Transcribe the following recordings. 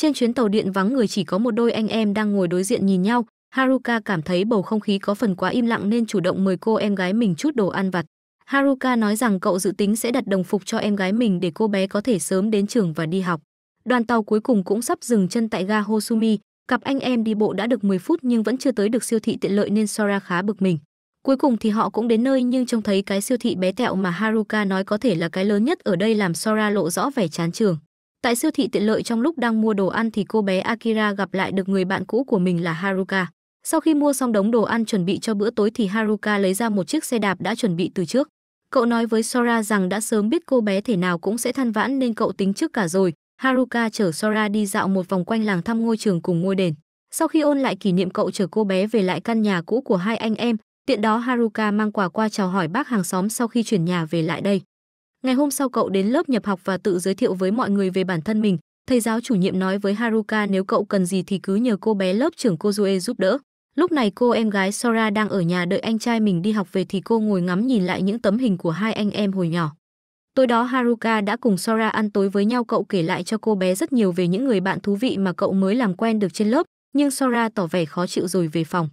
Trên chuyến tàu điện vắng người chỉ có một đôi anh em đang ngồi đối diện nhìn nhau, Haruka cảm thấy bầu không khí có phần quá im lặng nên chủ động mời cô em gái mình chút đồ ăn vặt. Haruka nói rằng cậu dự tính sẽ đặt đồng phục cho em gái mình để cô bé có thể sớm đến trường và đi học. Đoàn tàu cuối cùng cũng sắp dừng chân tại ga Hosumi, cặp anh em đi bộ đã được 10 phút nhưng vẫn chưa tới được siêu thị tiện lợi nên Sora khá bực mình. Cuối cùng thì họ cũng đến nơi nhưng trông thấy cái siêu thị bé tẹo mà Haruka nói có thể là cái lớn nhất ở đây làm Sora lộ rõ vẻ chán trường. Tại siêu thị tiện lợi trong lúc đang mua đồ ăn thì cô bé Akira gặp lại được người bạn cũ của mình là Haruka. Sau khi mua xong đống đồ ăn chuẩn bị cho bữa tối thì Haruka lấy ra một chiếc xe đạp đã chuẩn bị từ trước. Cậu nói với Sora rằng đã sớm biết cô bé thể nào cũng sẽ than vãn nên cậu tính trước cả rồi. Haruka chở Sora đi dạo một vòng quanh làng thăm ngôi trường cùng ngôi đền. Sau khi ôn lại kỷ niệm cậu chở cô bé về lại căn nhà cũ của hai anh em, tiện đó Haruka mang quà qua chào hỏi bác hàng xóm sau khi chuyển nhà về lại đây. Ngày hôm sau cậu đến lớp nhập học và tự giới thiệu với mọi người về bản thân mình. Thầy giáo chủ nhiệm nói với Haruka nếu cậu cần gì thì cứ nhờ cô bé lớp trưởng Kozue giúp đỡ. Lúc này cô em gái Sora đang ở nhà đợi anh trai mình đi học về thì cô ngồi ngắm nhìn lại những tấm hình của hai anh em hồi nhỏ. Tối đó Haruka đã cùng Sora ăn tối với nhau cậu kể lại cho cô bé rất nhiều về những người bạn thú vị mà cậu mới làm quen được trên lớp, nhưng Sora tỏ vẻ khó chịu rồi về phòng.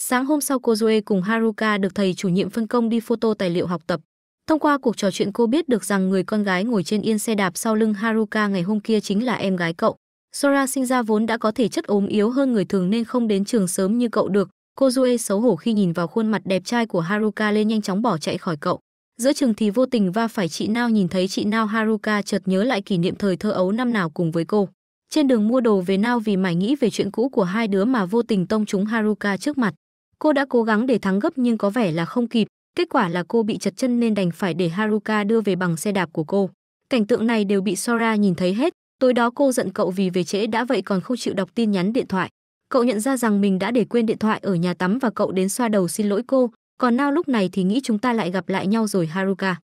Sáng hôm sau Kozue cùng Haruka được thầy chủ nhiệm phân công đi photo tài liệu học tập. Thông qua cuộc trò chuyện cô biết được rằng người con gái ngồi trên yên xe đạp sau lưng Haruka ngày hôm kia chính là em gái cậu. Sora sinh ra vốn đã có thể chất ốm yếu hơn người thường nên không đến trường sớm như cậu được. Kozue xấu hổ khi nhìn vào khuôn mặt đẹp trai của Haruka lên nhanh chóng bỏ chạy khỏi cậu. Giữa trường thì vô tình va phải chị Nao nhìn thấy chị Nao Haruka chợt nhớ lại kỷ niệm thời thơ ấu năm nào cùng với cô. Trên đường mua đồ về Nao vì mải nghĩ về chuyện cũ của hai đứa mà vô tình tông trúng Haruka trước mặt. Cô đã cố gắng để thắng gấp nhưng có vẻ là không kịp, Kết quả là cô bị chật chân nên đành phải để Haruka đưa về bằng xe đạp của cô. Cảnh tượng này đều bị Sora nhìn thấy hết, tối đó cô giận cậu vì về trễ đã vậy còn không chịu đọc tin nhắn điện thoại. Cậu nhận ra rằng mình đã để quên điện thoại ở nhà tắm và cậu đến xoa đầu xin lỗi cô, còn Nao lúc này thì nghĩ chúng ta lại gặp lại nhau rồi Haruka.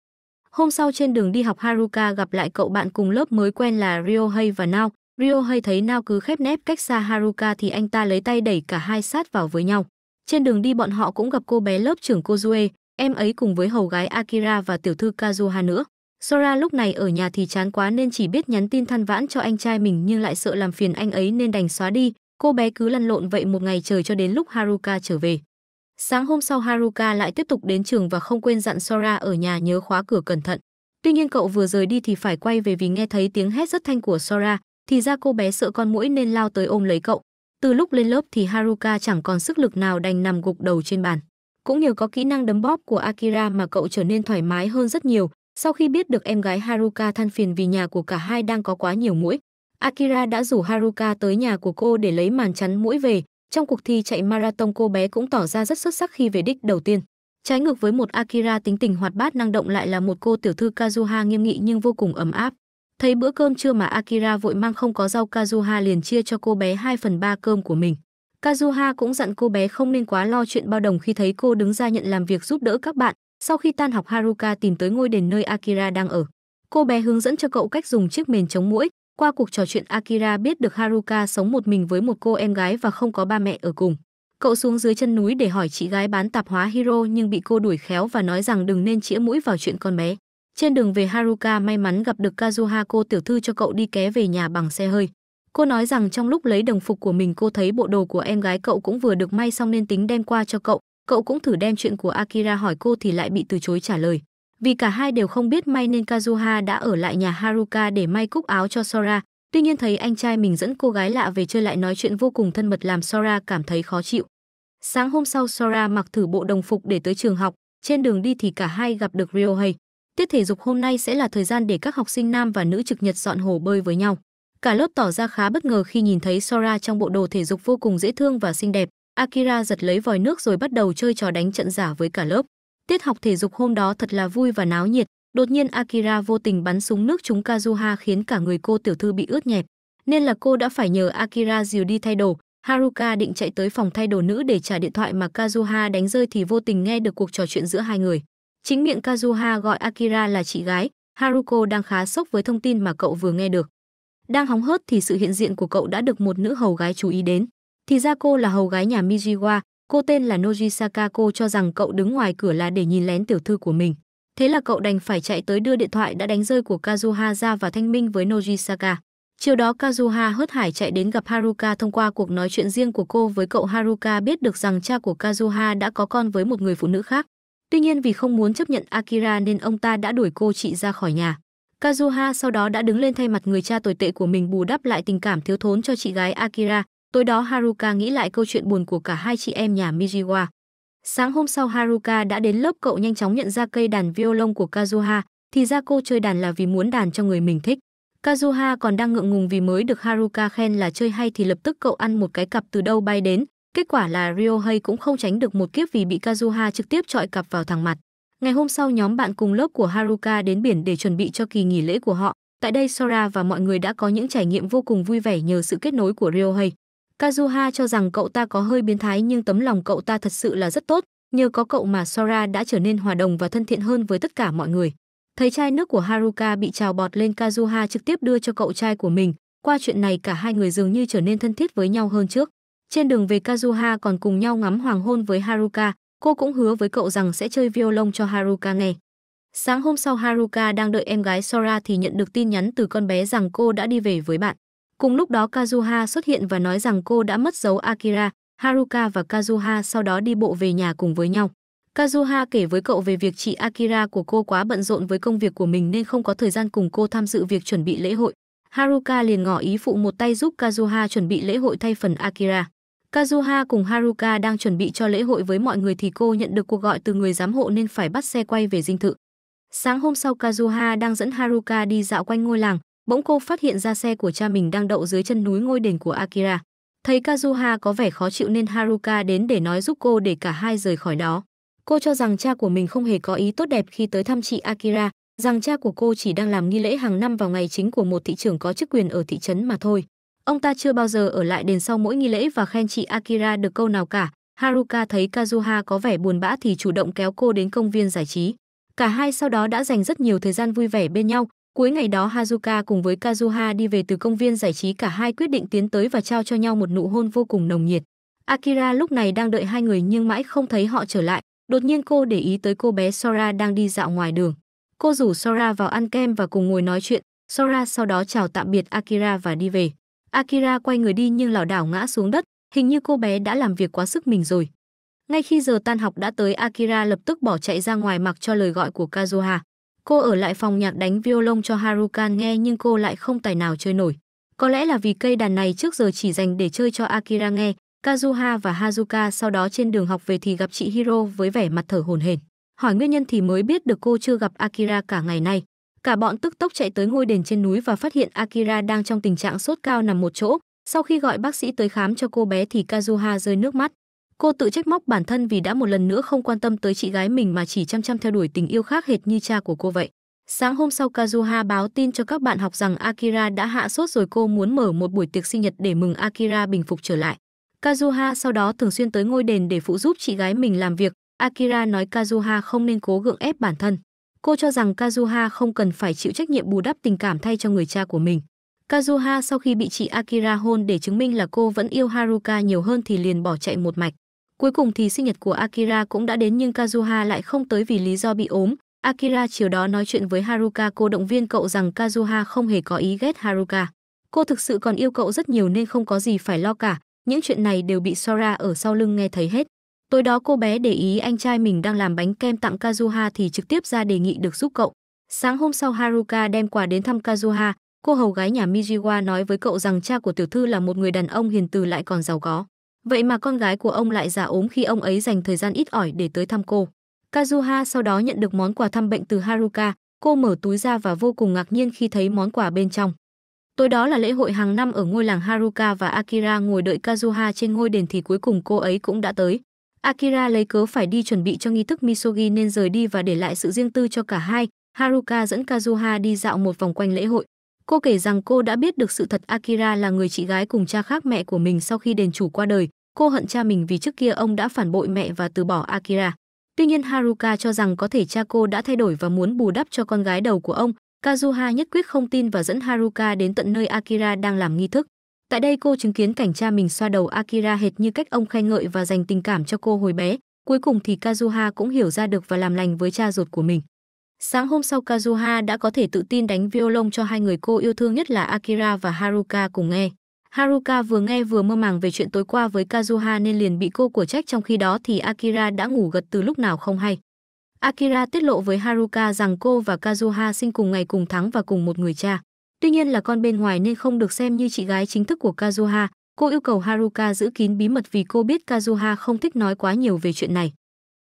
Hôm sau trên đường đi học Haruka gặp lại cậu bạn cùng lớp mới quen là Ryohei và Nao. Ryohei thấy Nao cứ khép nép cách xa Haruka thì anh ta lấy tay đẩy cả hai sát vào với nhau. Trên đường đi bọn họ cũng gặp cô bé lớp trưởng Kozue, Em ấy cùng với hầu gái Akira và tiểu thư Kazuha nữa. Sora lúc này ở nhà thì chán quá nên chỉ biết nhắn tin than vãn cho anh trai mình nhưng lại sợ làm phiền anh ấy nên đành xóa đi. Cô bé cứ lăn lộn vậy một ngày trời cho đến lúc Haruka trở về. Sáng hôm sau Haruka lại tiếp tục đến trường và không quên dặn Sora ở nhà nhớ khóa cửa cẩn thận. Tuy nhiên cậu vừa rời đi thì phải quay về vì nghe thấy tiếng hét rất thanh của Sora, thì ra cô bé sợ con muỗi nên lao tới ôm lấy cậu. Từ lúc lên lớp thì Haruka chẳng còn sức lực nào đành nằm gục đầu trên bàn. Cũng nhờ có kỹ năng đấm bóp của Akira mà cậu trở nên thoải mái hơn rất nhiều, sau khi biết được em gái Haruka than phiền vì nhà của cả hai đang có quá nhiều mũi, Akira đã rủ Haruka tới nhà của cô để lấy màn chắn mũi về. Trong cuộc thi chạy marathon cô bé cũng tỏ ra rất xuất sắc khi về đích đầu tiên. Trái ngược với một Akira tính tình hoạt bát năng động lại là một cô tiểu thư Kazuha nghiêm nghị nhưng vô cùng ấm áp. Thấy bữa cơm trưa mà Akira vội mang không có rau Kazuha liền chia cho cô bé 2 phần 3 cơm của mình. Kazuha cũng dặn cô bé không nên quá lo chuyện bao đồng khi thấy cô đứng ra nhận làm việc giúp đỡ các bạn. Sau khi tan học Haruka tìm tới ngôi đền nơi Akira đang ở. Cô bé hướng dẫn cho cậu cách dùng chiếc mền chống mũi. Qua cuộc trò chuyện Akira biết được Haruka sống một mình với một cô em gái và không có ba mẹ ở cùng. Cậu xuống dưới chân núi để hỏi chị gái bán tạp hóa Hiro nhưng bị cô đuổi khéo và nói rằng đừng nên chĩa mũi vào chuyện con bé. Trên đường về Haruka may mắn gặp được Kazuha cô tiểu thư cho cậu đi ké về nhà bằng xe hơi. Cô nói rằng trong lúc lấy đồng phục của mình cô thấy bộ đồ của em gái cậu cũng vừa được may xong nên tính đem qua cho cậu, cậu cũng thử đem chuyện của Akira hỏi cô thì lại bị từ chối trả lời. Vì cả hai đều không biết may nên Kazuha đã ở lại nhà Haruka để may cúc áo cho Sora, tuy nhiên thấy anh trai mình dẫn cô gái lạ về chơi lại nói chuyện vô cùng thân mật làm Sora cảm thấy khó chịu. Sáng hôm sau Sora mặc thử bộ đồng phục để tới trường học, trên đường đi thì cả hai gặp được Ryohei. Tiết thể dục hôm nay sẽ là thời gian để các học sinh nam và nữ trực nhật dọn hồ bơi với nhau. Cả lớp tỏ ra khá bất ngờ khi nhìn thấy Sora trong bộ đồ thể dục vô cùng dễ thương và xinh đẹp. Akira giật lấy vòi nước rồi bắt đầu chơi trò đánh trận giả với cả lớp. Tiết học thể dục hôm đó thật là vui và náo nhiệt. Đột nhiên Akira vô tình bắn súng nước trúng Kazuha khiến cả người cô tiểu thư bị ướt nhẹp. Nên là cô đã phải nhờ Akira dìu đi thay đồ. Haruka định chạy tới phòng thay đồ nữ để trả điện thoại mà Kazuha đánh rơi thì vô tình nghe được cuộc trò chuyện giữa hai người. Chính miệng Kazuha gọi Akira là chị gái, Haruko đang khá sốc với thông tin mà cậu vừa nghe được. Đang hóng hớt thì sự hiện diện của cậu đã được một nữ hầu gái chú ý đến. Thì ra cô là hầu gái nhà Mijiwa, cô tên là Noji Cô cho rằng cậu đứng ngoài cửa là để nhìn lén tiểu thư của mình. Thế là cậu đành phải chạy tới đưa điện thoại đã đánh rơi của Kazuha ra và thanh minh với Noji Chiều đó Kazuha hớt hải chạy đến gặp Haruka thông qua cuộc nói chuyện riêng của cô với cậu Haruka biết được rằng cha của Kazuha đã có con với một người phụ nữ khác. Tuy nhiên vì không muốn chấp nhận Akira nên ông ta đã đuổi cô chị ra khỏi nhà. Kazuha sau đó đã đứng lên thay mặt người cha tồi tệ của mình bù đắp lại tình cảm thiếu thốn cho chị gái Akira. Tối đó Haruka nghĩ lại câu chuyện buồn của cả hai chị em nhà Mijiwa. Sáng hôm sau Haruka đã đến lớp cậu nhanh chóng nhận ra cây đàn violon của Kazuha, thì ra cô chơi đàn là vì muốn đàn cho người mình thích. Kazuha còn đang ngượng ngùng vì mới được Haruka khen là chơi hay thì lập tức cậu ăn một cái cặp từ đâu bay đến. Kết quả là Ryohei cũng không tránh được một kiếp vì bị Kazuha trực tiếp trọi cặp vào thẳng mặt. Ngày hôm sau nhóm bạn cùng lớp của Haruka đến biển để chuẩn bị cho kỳ nghỉ lễ của họ. Tại đây Sora và mọi người đã có những trải nghiệm vô cùng vui vẻ nhờ sự kết nối của Ryohei. Kazuha cho rằng cậu ta có hơi biến thái nhưng tấm lòng cậu ta thật sự là rất tốt, nhờ có cậu mà Sora đã trở nên hòa đồng và thân thiện hơn với tất cả mọi người. Thấy chai nước của Haruka bị trào bọt lên Kazuha trực tiếp đưa cho cậu trai của mình, qua chuyện này cả hai người dường như trở nên thân thiết với nhau hơn trước. Trên đường về Kazuha còn cùng nhau ngắm hoàng hôn với Haruka, Cô cũng hứa với cậu rằng sẽ chơi violon cho Haruka nghe. Sáng hôm sau Haruka đang đợi em gái Sora thì nhận được tin nhắn từ con bé rằng cô đã đi về với bạn. Cùng lúc đó Kazuha xuất hiện và nói rằng cô đã mất dấu Akira, Haruka và Kazuha sau đó đi bộ về nhà cùng với nhau. Kazuha kể với cậu về việc chị Akira của cô quá bận rộn với công việc của mình nên không có thời gian cùng cô tham dự việc chuẩn bị lễ hội. Haruka liền ngỏ ý phụ một tay giúp Kazuha chuẩn bị lễ hội thay phần Akira. Kazuha cùng Haruka đang chuẩn bị cho lễ hội với mọi người thì cô nhận được cuộc gọi từ người giám hộ nên phải bắt xe quay về dinh thự. Sáng hôm sau Kazuha đang dẫn Haruka đi dạo quanh ngôi làng, bỗng cô phát hiện ra xe của cha mình đang đậu dưới chân núi ngôi đền của Akira. Thấy Kazuha có vẻ khó chịu nên Haruka đến để nói giúp cô để cả hai rời khỏi đó. Cô cho rằng cha của mình không hề có ý tốt đẹp khi tới thăm chị Akira, rằng cha của cô chỉ đang làm nghi lễ hàng năm vào ngày chính của một thị trưởng có chức quyền ở thị trấn mà thôi. Ông ta chưa bao giờ ở lại đền sau mỗi nghi lễ và khen chị Akira được câu nào cả. Haruka thấy Kazuha có vẻ buồn bã thì chủ động kéo cô đến công viên giải trí. Cả hai sau đó đã dành rất nhiều thời gian vui vẻ bên nhau. Cuối ngày đó Haruka cùng với Kazuha đi về từ công viên giải trí cả hai quyết định tiến tới và trao cho nhau một nụ hôn vô cùng nồng nhiệt. Akira lúc này đang đợi hai người nhưng mãi không thấy họ trở lại. Đột nhiên cô để ý tới cô bé Sora đang đi dạo ngoài đường. Cô rủ Sora vào ăn kem và cùng ngồi nói chuyện. Sora sau đó chào tạm biệt Akira và đi về. Akira quay người đi nhưng lảo đảo ngã xuống đất, hình như cô bé đã làm việc quá sức mình rồi. Ngay khi giờ tan học đã tới, Akira lập tức bỏ chạy ra ngoài mặc cho lời gọi của Kazuha. Cô ở lại phòng nhạc đánh violon cho Haruka nghe nhưng cô lại không tài nào chơi nổi. Có lẽ là vì cây đàn này trước giờ chỉ dành để chơi cho Akira nghe, Kazuha và Hazuka sau đó trên đường học về thì gặp chị Hiro với vẻ mặt thở hổn hển. Hỏi nguyên nhân thì mới biết được cô chưa gặp Akira cả ngày nay. Cả bọn tức tốc chạy tới ngôi đền trên núi và phát hiện Akira đang trong tình trạng sốt cao nằm một chỗ. Sau khi gọi bác sĩ tới khám cho cô bé thì Kazuha rơi nước mắt. Cô tự trách móc bản thân vì đã một lần nữa không quan tâm tới chị gái mình mà chỉ chăm chăm theo đuổi tình yêu khác hệt như cha của cô vậy. Sáng hôm sau Kazuha báo tin cho các bạn học rằng Akira đã hạ sốt rồi cô muốn mở một buổi tiệc sinh nhật để mừng Akira bình phục trở lại. Kazuha sau đó thường xuyên tới ngôi đền để phụ giúp chị gái mình làm việc. Akira nói Kazuha không nên cố gượng ép bản thân. Cô cho rằng Kazuha không cần phải chịu trách nhiệm bù đắp tình cảm thay cho người cha của mình. Kazuha sau khi bị chị Akira hôn để chứng minh là cô vẫn yêu Haruka nhiều hơn thì liền bỏ chạy một mạch. Cuối cùng thì sinh nhật của Akira cũng đã đến nhưng Kazuha lại không tới vì lý do bị ốm. Akira chiều đó nói chuyện với Haruka cô động viên cậu rằng Kazuha không hề có ý ghét Haruka. Cô thực sự còn yêu cậu rất nhiều nên không có gì phải lo cả, những chuyện này đều bị Sora ở sau lưng nghe thấy hết. Tối đó cô bé để ý anh trai mình đang làm bánh kem tặng Kazuha thì trực tiếp ra đề nghị được giúp cậu. Sáng hôm sau Haruka đem quà đến thăm Kazuha, cô hầu gái nhà Mijiwa nói với cậu rằng cha của tiểu thư là một người đàn ông hiền từ lại còn giàu có. Vậy mà con gái của ông lại già ốm khi ông ấy dành thời gian ít ỏi để tới thăm cô. Kazuha sau đó nhận được món quà thăm bệnh từ Haruka, cô mở túi ra và vô cùng ngạc nhiên khi thấy món quà bên trong. Tối đó là lễ hội hàng năm ở ngôi làng Haruka và Akira ngồi đợi Kazuha trên ngôi đền thì cuối cùng cô ấy cũng đã tới. Akira lấy cớ phải đi chuẩn bị cho nghi thức Misogi nên rời đi và để lại sự riêng tư cho cả hai. Haruka dẫn Kazuha đi dạo một vòng quanh lễ hội. Cô kể rằng cô đã biết được sự thật Akira là người chị gái cùng cha khác mẹ của mình sau khi đền chủ qua đời. Cô hận cha mình vì trước kia ông đã phản bội mẹ và từ bỏ Akira. Tuy nhiên Haruka cho rằng có thể cha cô đã thay đổi và muốn bù đắp cho con gái đầu của ông. Kazuha nhất quyết không tin và dẫn Haruka đến tận nơi Akira đang làm nghi thức. Tại đây cô chứng kiến cảnh cha mình xoa đầu Akira hệt như cách ông khen ngợi và dành tình cảm cho cô hồi bé, cuối cùng thì Kazuha cũng hiểu ra được và làm lành với cha ruột của mình. Sáng hôm sau Kazuha đã có thể tự tin đánh violon cho hai người cô yêu thương nhất là Akira và Haruka cùng nghe. Haruka vừa nghe vừa mơ màng về chuyện tối qua với Kazuha nên liền bị cô của trách trong khi đó thì Akira đã ngủ gật từ lúc nào không hay. Akira tiết lộ với Haruka rằng cô và Kazuha sinh cùng ngày cùng tháng và cùng một người cha. Tuy nhiên là con bên ngoài nên không được xem như chị gái chính thức của Kazuha. Cô yêu cầu Haruka giữ kín bí mật vì cô biết Kazuha không thích nói quá nhiều về chuyện này.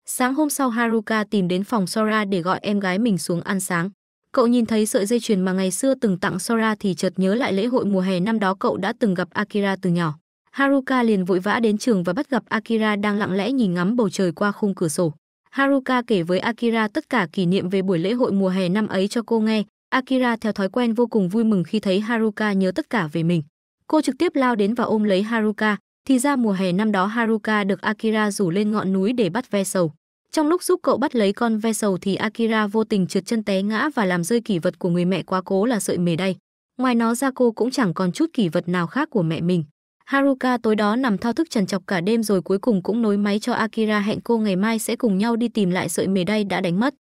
Sáng hôm sau Haruka tìm đến phòng Sora để gọi em gái mình xuống ăn sáng. Cậu nhìn thấy sợi dây chuyền mà ngày xưa từng tặng Sora thì chợt nhớ lại lễ hội mùa hè năm đó cậu đã từng gặp Akira từ nhỏ. Haruka liền vội vã đến trường và bắt gặp Akira đang lặng lẽ nhìn ngắm bầu trời qua khung cửa sổ. Haruka kể với Akira tất cả kỷ niệm về buổi lễ hội mùa hè năm ấy cho cô nghe, Akira theo thói quen vô cùng vui mừng khi thấy Haruka nhớ tất cả về mình. Cô trực tiếp lao đến và ôm lấy Haruka, thì ra mùa hè năm đó Haruka được Akira rủ lên ngọn núi để bắt ve sầu. Trong lúc giúp cậu bắt lấy con ve sầu thì Akira vô tình trượt chân té ngã và làm rơi kỷ vật của người mẹ quá cố là sợi mề đay. Ngoài nó ra cô cũng chẳng còn chút kỷ vật nào khác của mẹ mình. Haruka tối đó nằm thao thức trần chọc cả đêm rồi cuối cùng cũng nối máy cho Akira hẹn cô ngày mai sẽ cùng nhau đi tìm lại sợi mề đay đã đánh mất.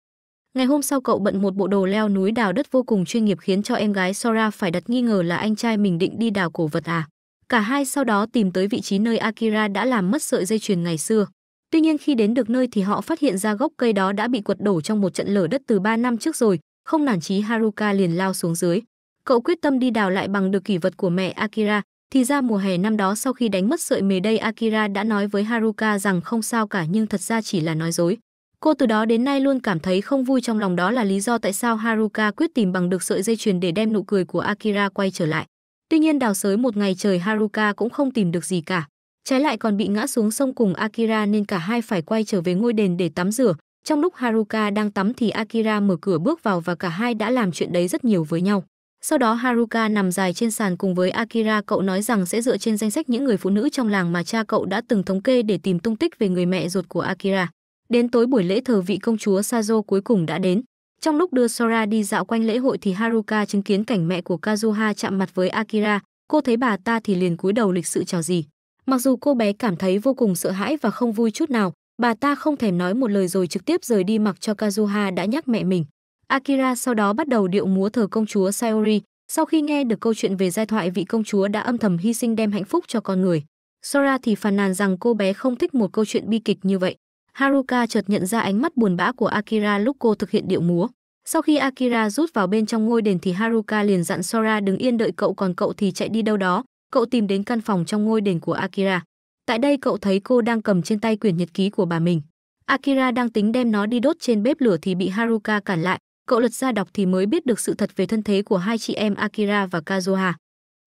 Ngày hôm sau cậu bận một bộ đồ leo núi đào đất vô cùng chuyên nghiệp khiến cho em gái Sora phải đặt nghi ngờ là anh trai mình định đi đào cổ vật à. Cả hai sau đó tìm tới vị trí nơi Akira đã làm mất sợi dây chuyền ngày xưa. Tuy nhiên khi đến được nơi thì họ phát hiện ra gốc cây đó đã bị quật đổ trong một trận lở đất từ 3 năm trước rồi, không nản chí Haruka liền lao xuống dưới. Cậu quyết tâm đi đào lại bằng được kỷ vật của mẹ Akira, thì ra mùa hè năm đó sau khi đánh mất sợi mề đây Akira đã nói với Haruka rằng không sao cả nhưng thật ra chỉ là nói dối. Cô từ đó đến nay luôn cảm thấy không vui trong lòng đó là lý do tại sao Haruka quyết tìm bằng được sợi dây chuyền để đem nụ cười của Akira quay trở lại. Tuy nhiên đào sới một ngày trời Haruka cũng không tìm được gì cả. Trái lại còn bị ngã xuống sông cùng Akira nên cả hai phải quay trở về ngôi đền để tắm rửa. Trong lúc Haruka đang tắm thì Akira mở cửa bước vào và cả hai đã làm chuyện đấy rất nhiều với nhau. Sau đó Haruka nằm dài trên sàn cùng với Akira cậu nói rằng sẽ dựa trên danh sách những người phụ nữ trong làng mà cha cậu đã từng thống kê để tìm tung tích về người mẹ ruột của Akira. Đến tối buổi lễ thờ vị công chúa Sazo cuối cùng đã đến. Trong lúc đưa Sora đi dạo quanh lễ hội thì Haruka chứng kiến cảnh mẹ của Kazuha chạm mặt với Akira, cô thấy bà ta thì liền cúi đầu lịch sự chào gì. Mặc dù cô bé cảm thấy vô cùng sợ hãi và không vui chút nào, bà ta không thèm nói một lời rồi trực tiếp rời đi mặc cho Kazuha đã nhắc mẹ mình. Akira sau đó bắt đầu điệu múa thờ công chúa Sayori, sau khi nghe được câu chuyện về giai thoại vị công chúa đã âm thầm hy sinh đem hạnh phúc cho con người. Sora thì phàn nàn rằng cô bé không thích một câu chuyện bi kịch như vậy. Haruka chợt nhận ra ánh mắt buồn bã của Akira lúc cô thực hiện điệu múa. Sau khi Akira rút vào bên trong ngôi đền thì Haruka liền dặn Sora đứng yên đợi cậu còn cậu thì chạy đi đâu đó. Cậu tìm đến căn phòng trong ngôi đền của Akira. Tại đây cậu thấy cô đang cầm trên tay quyển nhật ký của bà mình. Akira đang tính đem nó đi đốt trên bếp lửa thì bị Haruka cản lại. Cậu lật ra đọc thì mới biết được sự thật về thân thế của hai chị em Akira và Kazuha.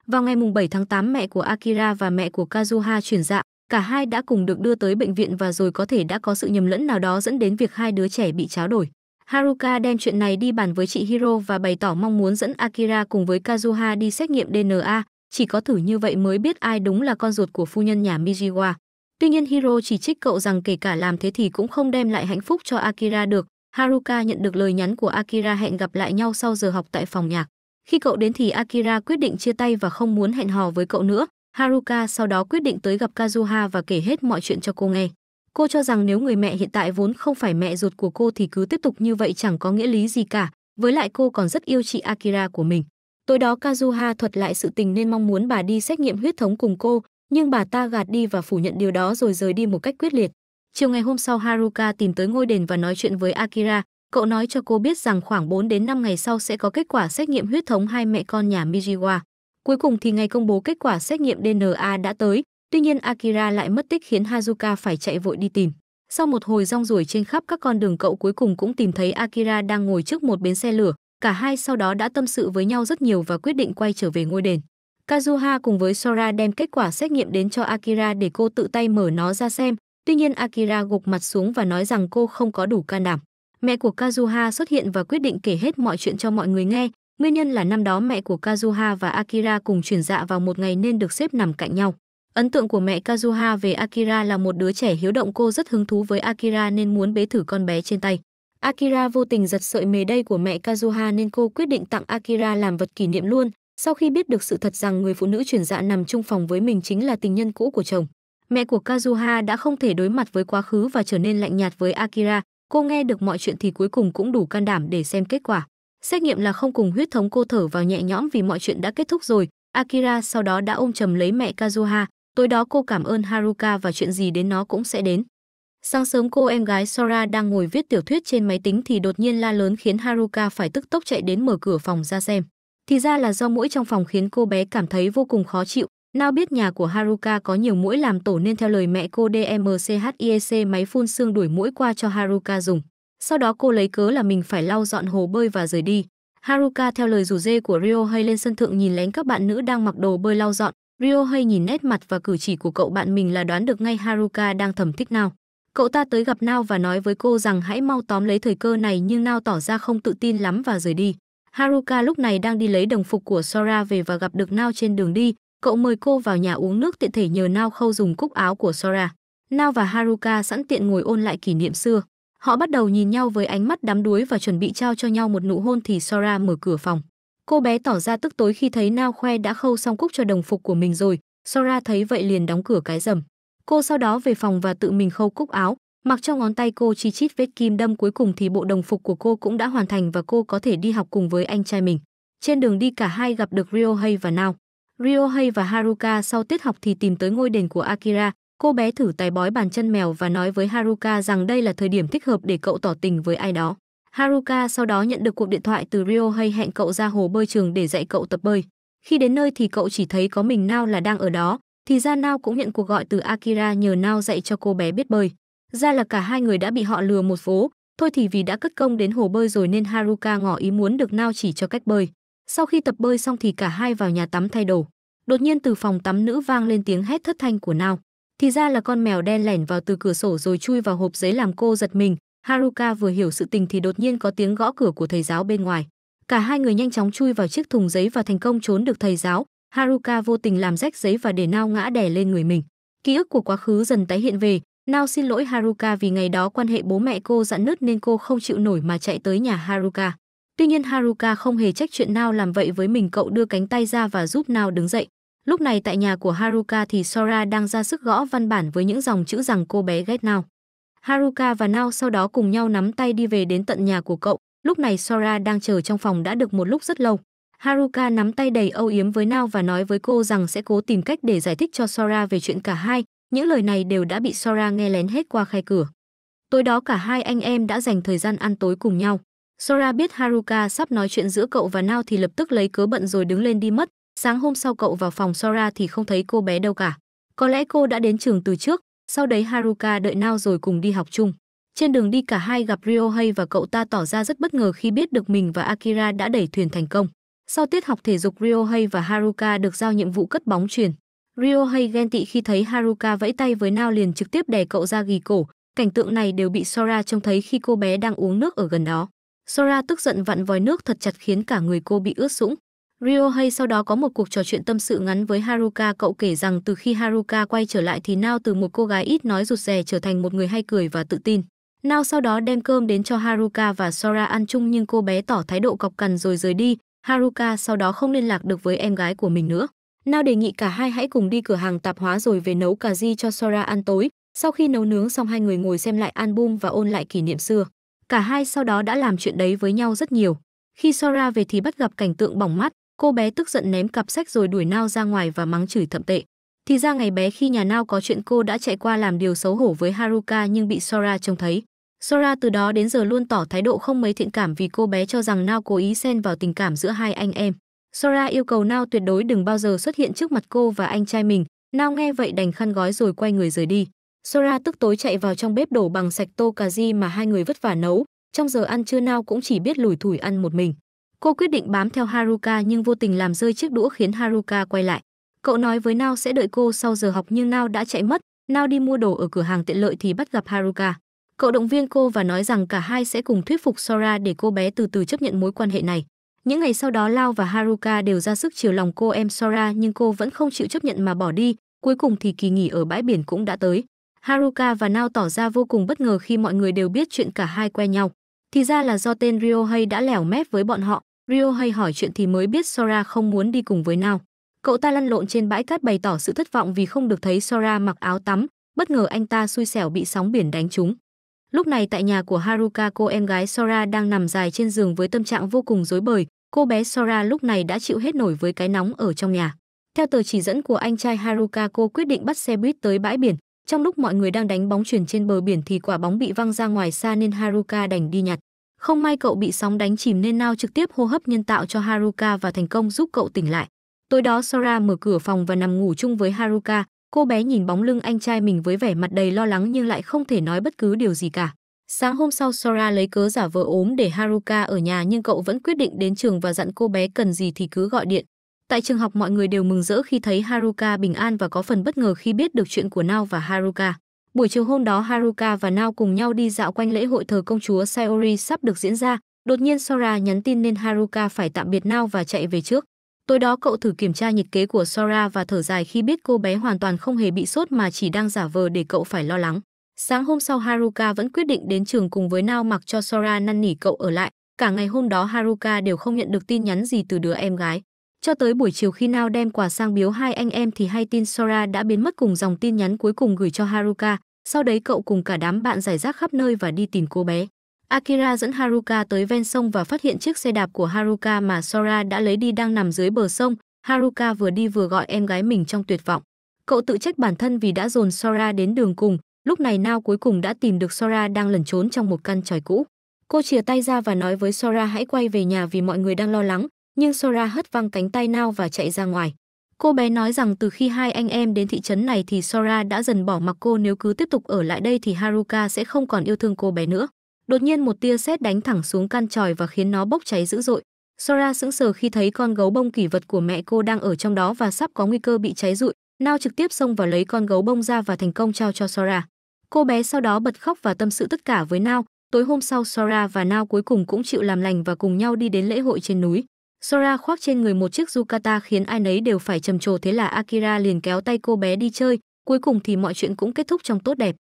Vào ngày 7 tháng 8 mẹ của Akira và mẹ của Kazuha chuyển dạ, Cả hai đã cùng được đưa tới bệnh viện và rồi có thể đã có sự nhầm lẫn nào đó dẫn đến việc hai đứa trẻ bị tráo đổi. Haruka đem chuyện này đi bàn với chị Hiro và bày tỏ mong muốn dẫn Akira cùng với Kazuha đi xét nghiệm DNA, chỉ có thử như vậy mới biết ai đúng là con ruột của phu nhân nhà Mijiwa. Tuy nhiên Hiro chỉ trích cậu rằng kể cả làm thế thì cũng không đem lại hạnh phúc cho Akira được. Haruka nhận được lời nhắn của Akira hẹn gặp lại nhau sau giờ học tại phòng nhạc. Khi cậu đến thì Akira quyết định chia tay và không muốn hẹn hò với cậu nữa, Haruka sau đó quyết định tới gặp Kazuha và kể hết mọi chuyện cho cô nghe. Cô cho rằng nếu người mẹ hiện tại vốn không phải mẹ ruột của cô thì cứ tiếp tục như vậy chẳng có nghĩa lý gì cả, với lại cô còn rất yêu chị Akira của mình. Tối đó Kazuha thuật lại sự tình nên mong muốn bà đi xét nghiệm huyết thống cùng cô, nhưng bà ta gạt đi và phủ nhận điều đó rồi rời đi một cách quyết liệt. Chiều ngày hôm sau Haruka tìm tới ngôi đền và nói chuyện với Akira, cậu nói cho cô biết rằng khoảng 4 đến 5 ngày sau sẽ có kết quả xét nghiệm huyết thống hai mẹ con nhà Mijiwa. Cuối cùng thì ngày công bố kết quả xét nghiệm DNA đã tới, tuy nhiên Akira lại mất tích khiến Hazuka phải chạy vội đi tìm. Sau một hồi rong ruổi trên khắp các con đường cậu cuối cùng cũng tìm thấy Akira đang ngồi trước một bến xe lửa, cả hai sau đó đã tâm sự với nhau rất nhiều và quyết định quay trở về ngôi đền. Kazuha cùng với Sora đem kết quả xét nghiệm đến cho Akira để cô tự tay mở nó ra xem, tuy nhiên Akira gục mặt xuống và nói rằng cô không có đủ can đảm. Mẹ của Kazuha xuất hiện và quyết định kể hết mọi chuyện cho mọi người nghe, Nguyên nhân là năm đó mẹ của Kazuha và Akira cùng chuyển dạ vào một ngày nên được xếp nằm cạnh nhau. Ấn tượng của mẹ Kazuha về Akira là một đứa trẻ hiếu động cô rất hứng thú với Akira nên muốn bế thử con bé trên tay. Akira vô tình giật sợi mề đây của mẹ Kazuha nên cô quyết định tặng Akira làm vật kỷ niệm luôn, sau khi biết được sự thật rằng người phụ nữ chuyển dạ nằm chung phòng với mình chính là tình nhân cũ của chồng. Mẹ của Kazuha đã không thể đối mặt với quá khứ và trở nên lạnh nhạt với Akira, cô nghe được mọi chuyện thì cuối cùng cũng đủ can đảm để xem kết quả. Xét nghiệm là không cùng huyết thống cô thở vào nhẹ nhõm vì mọi chuyện đã kết thúc rồi. Akira sau đó đã ôm chầm lấy mẹ Kazuha, tối đó cô cảm ơn Haruka và chuyện gì đến nó cũng sẽ đến. Sáng sớm cô em gái Sora đang ngồi viết tiểu thuyết trên máy tính thì đột nhiên la lớn khiến Haruka phải tức tốc chạy đến mở cửa phòng ra xem. Thì ra là do mũi trong phòng khiến cô bé cảm thấy vô cùng khó chịu. Nào biết nhà của Haruka có nhiều mũi làm tổ nên theo lời mẹ cô DMCHIEC e máy phun xương đuổi mũi qua cho Haruka dùng. Sau đó cô lấy cớ là mình phải lau dọn hồ bơi và rời đi. Haruka theo lời rủ dê của Rio hay lên sân thượng nhìn lén các bạn nữ đang mặc đồ bơi lau dọn. Rio hay nhìn nét mặt và cử chỉ của cậu bạn mình là đoán được ngay Haruka đang thầm thích nào Cậu ta tới gặp Nao và nói với cô rằng hãy mau tóm lấy thời cơ này nhưng Nao tỏ ra không tự tin lắm và rời đi. Haruka lúc này đang đi lấy đồng phục của Sora về và gặp được Nao trên đường đi. Cậu mời cô vào nhà uống nước tiện thể nhờ Nao khâu dùng cúc áo của Sora. Nao và Haruka sẵn tiện ngồi ôn lại kỷ niệm xưa. Họ bắt đầu nhìn nhau với ánh mắt đắm đuối và chuẩn bị trao cho nhau một nụ hôn thì Sora mở cửa phòng. Cô bé tỏ ra tức tối khi thấy Nao khoe đã khâu xong cúc cho đồng phục của mình rồi, Sora thấy vậy liền đóng cửa cái rầm. Cô sau đó về phòng và tự mình khâu cúc áo, mặc cho ngón tay cô chi chít vết kim đâm cuối cùng thì bộ đồng phục của cô cũng đã hoàn thành và cô có thể đi học cùng với anh trai mình. Trên đường đi cả hai gặp được Ryohei và Nao. Ryohei và Haruka sau tiết học thì tìm tới ngôi đền của Akira, Cô bé thử tài bói bàn chân mèo và nói với Haruka rằng đây là thời điểm thích hợp để cậu tỏ tình với ai đó. Haruka sau đó nhận được cuộc điện thoại từ Rio hay hẹn cậu ra hồ bơi trường để dạy cậu tập bơi. Khi đến nơi thì cậu chỉ thấy có mình Nao là đang ở đó, thì ra Nao cũng nhận cuộc gọi từ Akira nhờ Nao dạy cho cô bé biết bơi. Ra là cả hai người đã bị họ lừa một vố. thôi thì vì đã cất công đến hồ bơi rồi nên Haruka ngỏ ý muốn được Nao chỉ cho cách bơi. Sau khi tập bơi xong thì cả hai vào nhà tắm thay đồ. Đột nhiên từ phòng tắm nữ vang lên tiếng hét thất thanh của Nao. Thì ra là con mèo đen lẻn vào từ cửa sổ rồi chui vào hộp giấy làm cô giật mình. Haruka vừa hiểu sự tình thì đột nhiên có tiếng gõ cửa của thầy giáo bên ngoài. Cả hai người nhanh chóng chui vào chiếc thùng giấy và thành công trốn được thầy giáo. Haruka vô tình làm rách giấy và để Nao ngã đè lên người mình. Ký ức của quá khứ dần tái hiện về. Nao xin lỗi Haruka vì ngày đó quan hệ bố mẹ cô dạn nứt nên cô không chịu nổi mà chạy tới nhà Haruka. Tuy nhiên Haruka không hề trách chuyện Nao làm vậy với mình cậu đưa cánh tay ra và giúp Nao đứng dậy. Lúc này tại nhà của Haruka thì Sora đang ra sức gõ văn bản với những dòng chữ rằng cô bé ghét Nao. Haruka và Nao sau đó cùng nhau nắm tay đi về đến tận nhà của cậu. Lúc này Sora đang chờ trong phòng đã được một lúc rất lâu. Haruka nắm tay đầy âu yếm với Nao và nói với cô rằng sẽ cố tìm cách để giải thích cho Sora về chuyện cả hai. Những lời này đều đã bị Sora nghe lén hết qua khai cửa. Tối đó cả hai anh em đã dành thời gian ăn tối cùng nhau. Sora biết Haruka sắp nói chuyện giữa cậu và Nao thì lập tức lấy cớ bận rồi đứng lên đi mất. Sáng hôm sau cậu vào phòng Sora thì không thấy cô bé đâu cả. Có lẽ cô đã đến trường từ trước, sau đấy Haruka đợi Nao rồi cùng đi học chung. Trên đường đi cả hai gặp Ryohei và cậu ta tỏ ra rất bất ngờ khi biết được mình và Akira đã đẩy thuyền thành công. Sau tiết học thể dục Ryohei và Haruka được giao nhiệm vụ cất bóng truyền. Ryohei ghen tị khi thấy Haruka vẫy tay với Nao liền trực tiếp đè cậu ra ghi cổ. Cảnh tượng này đều bị Sora trông thấy khi cô bé đang uống nước ở gần đó. Sora tức giận vặn vòi nước thật chặt khiến cả người cô bị ướt sũng. Rio hay sau đó có một cuộc trò chuyện tâm sự ngắn với Haruka, cậu kể rằng từ khi Haruka quay trở lại thì Nao từ một cô gái ít nói rụt rè trở thành một người hay cười và tự tin. Nao sau đó đem cơm đến cho Haruka và Sora ăn chung nhưng cô bé tỏ thái độ cọc cằn rồi rời đi. Haruka sau đó không liên lạc được với em gái của mình nữa. Nao đề nghị cả hai hãy cùng đi cửa hàng tạp hóa rồi về nấu cà ri cho Sora ăn tối. Sau khi nấu nướng xong hai người ngồi xem lại album và ôn lại kỷ niệm xưa. Cả hai sau đó đã làm chuyện đấy với nhau rất nhiều. Khi Sora về thì bắt gặp cảnh tượng bỏng mắt, Cô bé tức giận ném cặp sách rồi đuổi Nao ra ngoài và mắng chửi thậm tệ. Thì ra ngày bé khi nhà Nao có chuyện cô đã chạy qua làm điều xấu hổ với Haruka nhưng bị Sora trông thấy. Sora từ đó đến giờ luôn tỏ thái độ không mấy thiện cảm vì cô bé cho rằng Nao cố ý xen vào tình cảm giữa hai anh em. Sora yêu cầu Nao tuyệt đối đừng bao giờ xuất hiện trước mặt cô và anh trai mình. Nao nghe vậy đành khăn gói rồi quay người rời đi. Sora tức tối chạy vào trong bếp đổ bằng sạch tô tokaji mà hai người vất vả nấu. Trong giờ ăn trưa Nao cũng chỉ biết lủi thủi ăn một mình. Cô quyết định bám theo Haruka nhưng vô tình làm rơi chiếc đũa khiến Haruka quay lại. Cậu nói với Nao sẽ đợi cô sau giờ học nhưng Nao đã chạy mất. Nao đi mua đồ ở cửa hàng tiện lợi thì bắt gặp Haruka. Cậu động viên cô và nói rằng cả hai sẽ cùng thuyết phục Sora để cô bé từ từ chấp nhận mối quan hệ này. Những ngày sau đó Lao và Haruka đều ra sức chiều lòng cô em Sora nhưng cô vẫn không chịu chấp nhận mà bỏ đi. Cuối cùng thì kỳ nghỉ ở bãi biển cũng đã tới. Haruka và Nao tỏ ra vô cùng bất ngờ khi mọi người đều biết chuyện cả hai quen nhau. Thì ra là do tên Ryohei đã lẻo mép với bọn họ. Rio hay hỏi chuyện thì mới biết Sora không muốn đi cùng với nào. Cậu ta lăn lộn trên bãi cát bày tỏ sự thất vọng vì không được thấy Sora mặc áo tắm, bất ngờ anh ta xui xẻo bị sóng biển đánh trúng. Lúc này tại nhà của Haruka cô em gái Sora đang nằm dài trên giường với tâm trạng vô cùng rối bời, cô bé Sora lúc này đã chịu hết nổi với cái nóng ở trong nhà. Theo tờ chỉ dẫn của anh trai Haruka cô quyết định bắt xe buýt tới bãi biển, trong lúc mọi người đang đánh bóng chuyển trên bờ biển thì quả bóng bị văng ra ngoài xa nên Haruka đành đi nhặt. Không may cậu bị sóng đánh chìm nên Nao trực tiếp hô hấp nhân tạo cho Haruka và thành công giúp cậu tỉnh lại. Tối đó Sora mở cửa phòng và nằm ngủ chung với Haruka, cô bé nhìn bóng lưng anh trai mình với vẻ mặt đầy lo lắng nhưng lại không thể nói bất cứ điều gì cả. Sáng hôm sau Sora lấy cớ giả vờ ốm để Haruka ở nhà nhưng cậu vẫn quyết định đến trường và dặn cô bé cần gì thì cứ gọi điện. Tại trường học mọi người đều mừng rỡ khi thấy Haruka bình an và có phần bất ngờ khi biết được chuyện của Nao và Haruka. Buổi chiều hôm đó Haruka và Nao cùng nhau đi dạo quanh lễ hội thờ công chúa Sayori sắp được diễn ra, đột nhiên Sora nhắn tin nên Haruka phải tạm biệt Nao và chạy về trước. Tối đó cậu thử kiểm tra nhiệt kế của Sora và thở dài khi biết cô bé hoàn toàn không hề bị sốt mà chỉ đang giả vờ để cậu phải lo lắng. Sáng hôm sau Haruka vẫn quyết định đến trường cùng với Nao mặc cho Sora năn nỉ cậu ở lại. Cả ngày hôm đó Haruka đều không nhận được tin nhắn gì từ đứa em gái. Cho tới buổi chiều khi nào đem quà sang biếu hai anh em thì hay tin Sora đã biến mất cùng dòng tin nhắn cuối cùng gửi cho Haruka, sau đấy cậu cùng cả đám bạn giải rác khắp nơi và đi tìm cô bé. Akira dẫn Haruka tới ven sông và phát hiện chiếc xe đạp của Haruka mà Sora đã lấy đi đang nằm dưới bờ sông. Haruka vừa đi vừa gọi em gái mình trong tuyệt vọng. Cậu tự trách bản thân vì đã dồn Sora đến đường cùng, lúc này Nao cuối cùng đã tìm được Sora đang lẩn trốn trong một căn tròi cũ. Cô chìa tay ra và nói với Sora hãy quay về nhà vì mọi người đang lo lắng, nhưng Sora hất văng cánh tay Nao và chạy ra ngoài. Cô bé nói rằng từ khi hai anh em đến thị trấn này thì Sora đã dần bỏ mặc cô nếu cứ tiếp tục ở lại đây thì Haruka sẽ không còn yêu thương cô bé nữa. Đột nhiên một tia sét đánh thẳng xuống căn tròi và khiến nó bốc cháy dữ dội. Sora sững sờ khi thấy con gấu bông kỷ vật của mẹ cô đang ở trong đó và sắp có nguy cơ bị cháy rụi. Nao trực tiếp xông vào lấy con gấu bông ra và thành công trao cho Sora. Cô bé sau đó bật khóc và tâm sự tất cả với Nao. Tối hôm sau Sora và Nao cuối cùng cũng chịu làm lành và cùng nhau đi đến lễ hội trên núi. Sora khoác trên người một chiếc yukata khiến ai nấy đều phải trầm trồ thế là Akira liền kéo tay cô bé đi chơi, cuối cùng thì mọi chuyện cũng kết thúc trong tốt đẹp.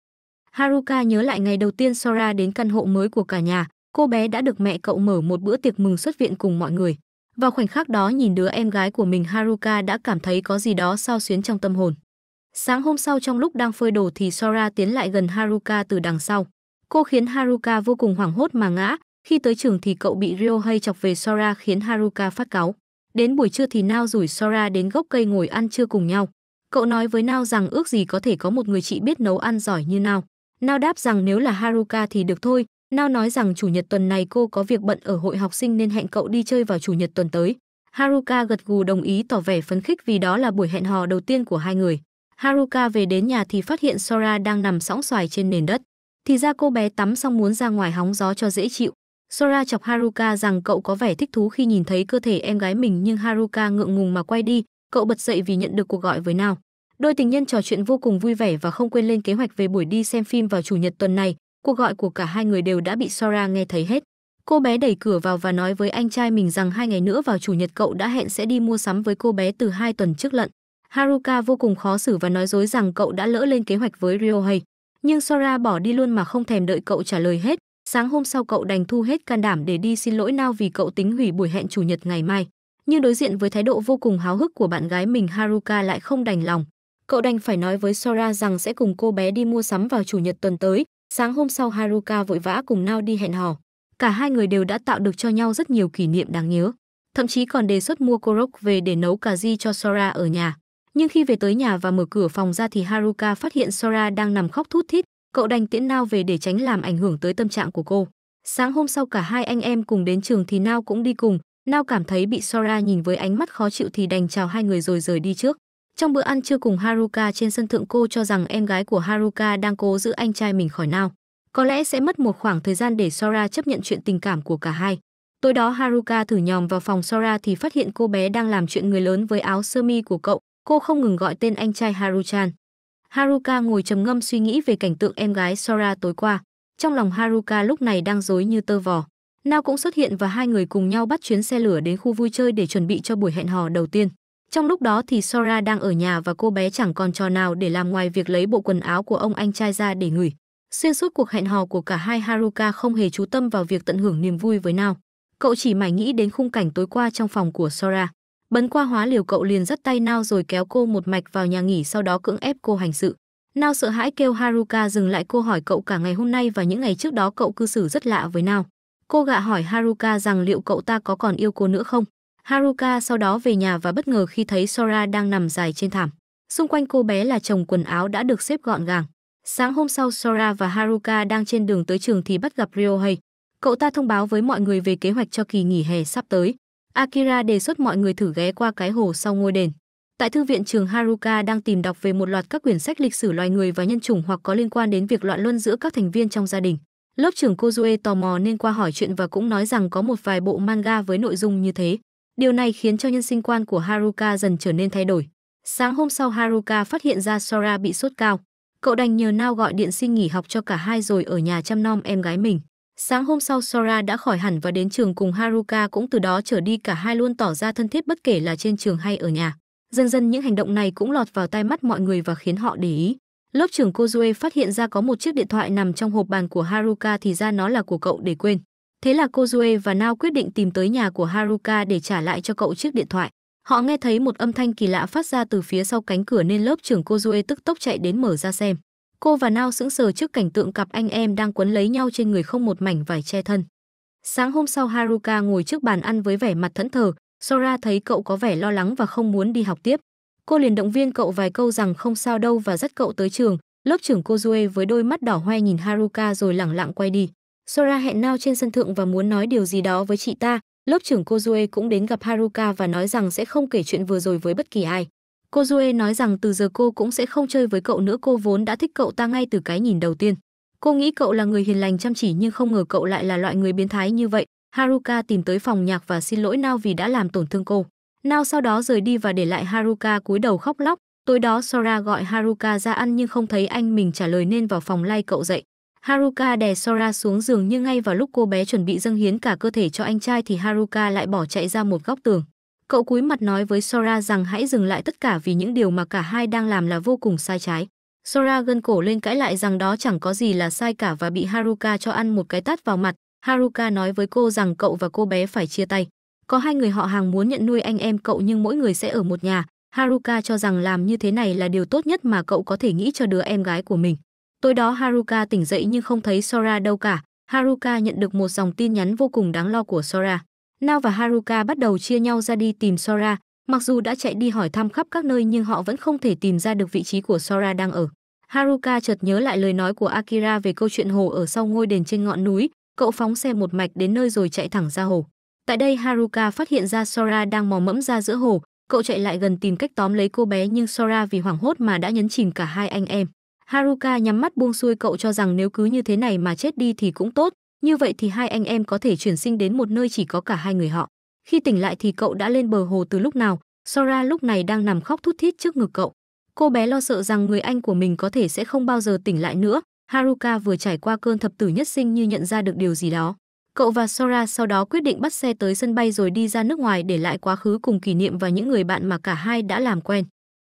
Haruka nhớ lại ngày đầu tiên Sora đến căn hộ mới của cả nhà, cô bé đã được mẹ cậu mở một bữa tiệc mừng xuất viện cùng mọi người. Vào khoảnh khắc đó nhìn đứa em gái của mình Haruka đã cảm thấy có gì đó sao xuyến trong tâm hồn. Sáng hôm sau trong lúc đang phơi đồ thì Sora tiến lại gần Haruka từ đằng sau. Cô khiến Haruka vô cùng hoảng hốt mà ngã, khi tới trường thì cậu bị Ryohei chọc về Sora khiến Haruka phát cáu. Đến buổi trưa thì Nao rủi Sora đến gốc cây ngồi ăn trưa cùng nhau. Cậu nói với Nao rằng ước gì có thể có một người chị biết nấu ăn giỏi như Nao. Nao đáp rằng nếu là Haruka thì được thôi. Nao nói rằng chủ nhật tuần này cô có việc bận ở hội học sinh nên hẹn cậu đi chơi vào chủ nhật tuần tới. Haruka gật gù đồng ý tỏ vẻ phấn khích vì đó là buổi hẹn hò đầu tiên của hai người. Haruka về đến nhà thì phát hiện Sora đang nằm sõng xoài trên nền đất. Thì ra cô bé tắm xong muốn ra ngoài hóng gió cho dễ chịu. Sora chọc Haruka rằng cậu có vẻ thích thú khi nhìn thấy cơ thể em gái mình nhưng Haruka ngượng ngùng mà quay đi, cậu bật dậy vì nhận được cuộc gọi với nào. Đôi tình nhân trò chuyện vô cùng vui vẻ và không quên lên kế hoạch về buổi đi xem phim vào chủ nhật tuần này, cuộc gọi của cả hai người đều đã bị Sora nghe thấy hết. Cô bé đẩy cửa vào và nói với anh trai mình rằng hai ngày nữa vào chủ nhật cậu đã hẹn sẽ đi mua sắm với cô bé từ hai tuần trước lận. Haruka vô cùng khó xử và nói dối rằng cậu đã lỡ lên kế hoạch với Ryohei. Nhưng Sora bỏ đi luôn mà không thèm đợi cậu trả lời hết, Sáng hôm sau cậu đành thu hết can đảm để đi xin lỗi Nao vì cậu tính hủy buổi hẹn chủ nhật ngày mai. Nhưng đối diện với thái độ vô cùng háo hức của bạn gái mình Haruka lại không đành lòng. Cậu đành phải nói với Sora rằng sẽ cùng cô bé đi mua sắm vào chủ nhật tuần tới. Sáng hôm sau Haruka vội vã cùng Nao đi hẹn hò. Cả hai người đều đã tạo được cho nhau rất nhiều kỷ niệm đáng nhớ. Thậm chí còn đề xuất mua Korok về để nấu cà ri cho Sora ở nhà. Nhưng khi về tới nhà và mở cửa phòng ra thì Haruka phát hiện Sora đang nằm khóc thút thít, cậu đành tiễn Nao về để tránh làm ảnh hưởng tới tâm trạng của cô. Sáng hôm sau cả hai anh em cùng đến trường thì Nao cũng đi cùng, Nao cảm thấy bị Sora nhìn với ánh mắt khó chịu thì đành chào hai người rồi rời đi trước. Trong bữa ăn trưa cùng Haruka trên sân thượng cô cho rằng em gái của Haruka đang cố giữ anh trai mình khỏi Nao. Có lẽ sẽ mất một khoảng thời gian để Sora chấp nhận chuyện tình cảm của cả hai. Tối đó Haruka thử nhòm vào phòng Sora thì phát hiện cô bé đang làm chuyện người lớn với áo sơ mi của cậu. Cô không ngừng gọi tên anh trai Haruchan. Haruka ngồi trầm ngâm suy nghĩ về cảnh tượng em gái Sora tối qua. Trong lòng Haruka lúc này đang rối như tơ vò. Nao cũng xuất hiện và hai người cùng nhau bắt chuyến xe lửa đến khu vui chơi để chuẩn bị cho buổi hẹn hò đầu tiên. Trong lúc đó thì Sora đang ở nhà và cô bé chẳng còn trò nào để làm ngoài việc lấy bộ quần áo của ông anh trai ra để ngửi. Xuyên suốt cuộc hẹn hò của cả hai Haruka không hề chú tâm vào việc tận hưởng niềm vui với Nao. Cậu chỉ mải nghĩ đến khung cảnh tối qua trong phòng của Sora. Bấn qua hóa liều cậu liền dắt tay Nao rồi kéo cô một mạch vào nhà nghỉ sau đó cưỡng ép cô hành sự. Nao sợ hãi kêu Haruka dừng lại cô hỏi cậu cả ngày hôm nay và những ngày trước đó cậu cư xử rất lạ với Nao. Cô gạ hỏi Haruka rằng liệu cậu ta có còn yêu cô nữa không. Haruka sau đó về nhà và bất ngờ khi thấy Sora đang nằm dài trên thảm. Xung quanh cô bé là chồng quần áo đã được xếp gọn gàng. Sáng hôm sau Sora và Haruka đang trên đường tới trường thì bắt gặp Ryohei. Cậu ta thông báo với mọi người về kế hoạch cho kỳ nghỉ hè sắp tới. Akira đề xuất mọi người thử ghé qua cái hồ sau ngôi đền. Tại thư viện trường Haruka đang tìm đọc về một loạt các quyển sách lịch sử loài người và nhân chủng hoặc có liên quan đến việc loạn luân giữa các thành viên trong gia đình. Lớp trưởng Kozue tò mò nên qua hỏi chuyện và cũng nói rằng có một vài bộ manga với nội dung như thế. Điều này khiến cho nhân sinh quan của Haruka dần trở nên thay đổi. Sáng hôm sau Haruka phát hiện ra Sora bị sốt cao. Cậu đành nhờ Nao gọi điện xin nghỉ học cho cả hai rồi ở nhà chăm nom em gái mình. Sáng hôm sau Sora đã khỏi hẳn và đến trường cùng Haruka cũng từ đó trở đi cả hai luôn tỏ ra thân thiết bất kể là trên trường hay ở nhà. Dần dần những hành động này cũng lọt vào tai mắt mọi người và khiến họ để ý. Lớp trưởng Kozue phát hiện ra có một chiếc điện thoại nằm trong hộp bàn của Haruka thì ra nó là của cậu để quên. Thế là Kozue và Nao quyết định tìm tới nhà của Haruka để trả lại cho cậu chiếc điện thoại. Họ nghe thấy một âm thanh kỳ lạ phát ra từ phía sau cánh cửa nên lớp trưởng Kozue tức tốc chạy đến mở ra xem. Cô và Nao sững sờ trước cảnh tượng cặp anh em đang quấn lấy nhau trên người không một mảnh vải che thân. Sáng hôm sau Haruka ngồi trước bàn ăn với vẻ mặt thẫn thờ, Sora thấy cậu có vẻ lo lắng và không muốn đi học tiếp. Cô liền động viên cậu vài câu rằng không sao đâu và dắt cậu tới trường. Lớp trưởng Kozue với đôi mắt đỏ hoe nhìn Haruka rồi lẳng lặng quay đi. Sora hẹn Nao trên sân thượng và muốn nói điều gì đó với chị ta. Lớp trưởng Kozue cũng đến gặp Haruka và nói rằng sẽ không kể chuyện vừa rồi với bất kỳ ai. Cô Due nói rằng từ giờ cô cũng sẽ không chơi với cậu nữa cô vốn đã thích cậu ta ngay từ cái nhìn đầu tiên. Cô nghĩ cậu là người hiền lành chăm chỉ nhưng không ngờ cậu lại là loại người biến thái như vậy. Haruka tìm tới phòng nhạc và xin lỗi Nao vì đã làm tổn thương cô. Nao sau đó rời đi và để lại Haruka cúi đầu khóc lóc. Tối đó Sora gọi Haruka ra ăn nhưng không thấy anh mình trả lời nên vào phòng lay cậu dậy. Haruka đè Sora xuống giường nhưng ngay vào lúc cô bé chuẩn bị dâng hiến cả cơ thể cho anh trai thì Haruka lại bỏ chạy ra một góc tường. Cậu cúi mặt nói với Sora rằng hãy dừng lại tất cả vì những điều mà cả hai đang làm là vô cùng sai trái. Sora gân cổ lên cãi lại rằng đó chẳng có gì là sai cả và bị Haruka cho ăn một cái tát vào mặt. Haruka nói với cô rằng cậu và cô bé phải chia tay. Có hai người họ hàng muốn nhận nuôi anh em cậu nhưng mỗi người sẽ ở một nhà. Haruka cho rằng làm như thế này là điều tốt nhất mà cậu có thể nghĩ cho đứa em gái của mình. Tối đó Haruka tỉnh dậy nhưng không thấy Sora đâu cả. Haruka nhận được một dòng tin nhắn vô cùng đáng lo của Sora. Nao và Haruka bắt đầu chia nhau ra đi tìm Sora, mặc dù đã chạy đi hỏi thăm khắp các nơi nhưng họ vẫn không thể tìm ra được vị trí của Sora đang ở. Haruka chợt nhớ lại lời nói của Akira về câu chuyện hồ ở sau ngôi đền trên ngọn núi, cậu phóng xe một mạch đến nơi rồi chạy thẳng ra hồ. Tại đây Haruka phát hiện ra Sora đang mò mẫm ra giữa hồ, cậu chạy lại gần tìm cách tóm lấy cô bé nhưng Sora vì hoảng hốt mà đã nhấn chìm cả hai anh em. Haruka nhắm mắt buông xuôi cậu cho rằng nếu cứ như thế này mà chết đi thì cũng tốt, như vậy thì hai anh em có thể chuyển sinh đến một nơi chỉ có cả hai người họ. Khi tỉnh lại thì cậu đã lên bờ hồ từ lúc nào, Sora lúc này đang nằm khóc thút thít trước ngực cậu. Cô bé lo sợ rằng người anh của mình có thể sẽ không bao giờ tỉnh lại nữa. Haruka vừa trải qua cơn thập tử nhất sinh như nhận ra được điều gì đó. Cậu và Sora sau đó quyết định bắt xe tới sân bay rồi đi ra nước ngoài để lại quá khứ cùng kỷ niệm và những người bạn mà cả hai đã làm quen.